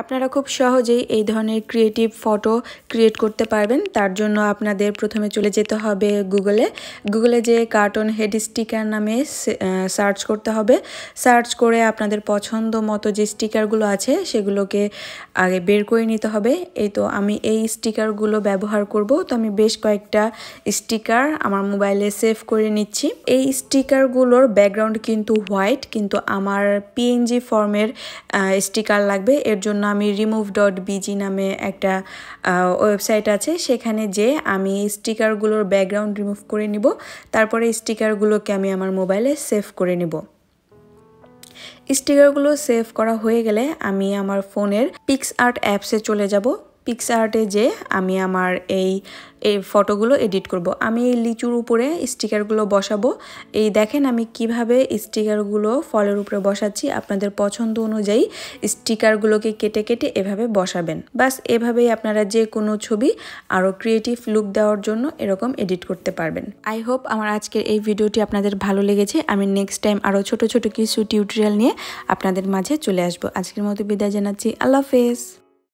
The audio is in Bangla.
আপনারা খুব সহজেই এই ধরনের ক্রিয়েটিভ ফটো ক্রিয়েট করতে পারবেন তার জন্য আপনাদের প্রথমে চলে যেতে হবে গুগলে গুগলে যে কার্টুন হেড স্টিকার নামে সার্চ করতে হবে সার্চ করে আপনাদের পছন্দ মতো যে স্টিকারগুলো আছে সেগুলোকে আগে বের করে নিতে হবে এই তো আমি এই স্টিকারগুলো ব্যবহার করব তো আমি বেশ কয়েকটা স্টিকার আমার মোবাইলে সেভ করে নিচ্ছি এই স্টিকারগুলোর ব্যাকগ্রাউন্ড কিন্তু হোয়াইট কিন্তু আমার পিএনজি ফর্মের স্টিকার লাগবে এর জন্য আমি রিমুভ ডট বিজি নামে একটা ওয়েবসাইট আছে সেখানে যে আমি স্টিকারগুলোর ব্যাকগ্রাউন্ড রিমুভ করে নিব তারপরে স্টিকারগুলোকে আমি আমার মোবাইলে সেভ করে নিব স্টিকারগুলো সেভ করা হয়ে গেলে আমি আমার ফোনের পিক্স আর্ট অ্যাপসে চলে যাব আর্টে যে আমি আমার এই এই ফটোগুলো এডিট করব। আমি এই লিচুর উপরে স্টিকারগুলো বসাবো এই দেখেন আমি কিভাবে স্টিকারগুলো ফলের উপরে বসাচ্ছি আপনাদের পছন্দ অনুযায়ী স্টিকারগুলোকে কেটে কেটে এভাবে বসাবেন বাস এভাবেই আপনারা যে কোনো ছবি আরও ক্রিয়েটিভ লুক দেওয়ার জন্য এরকম এডিট করতে পারবেন আই হোপ আমার আজকের এই ভিডিওটি আপনাদের ভালো লেগেছে আমি নেক্সট টাইম আরও ছোট ছোট কিছু টিউটোরিয়াল নিয়ে আপনাদের মাঝে চলে আসবো আজকের মতো বিদায় জানাচ্ছি আল্লাহ হাফেজ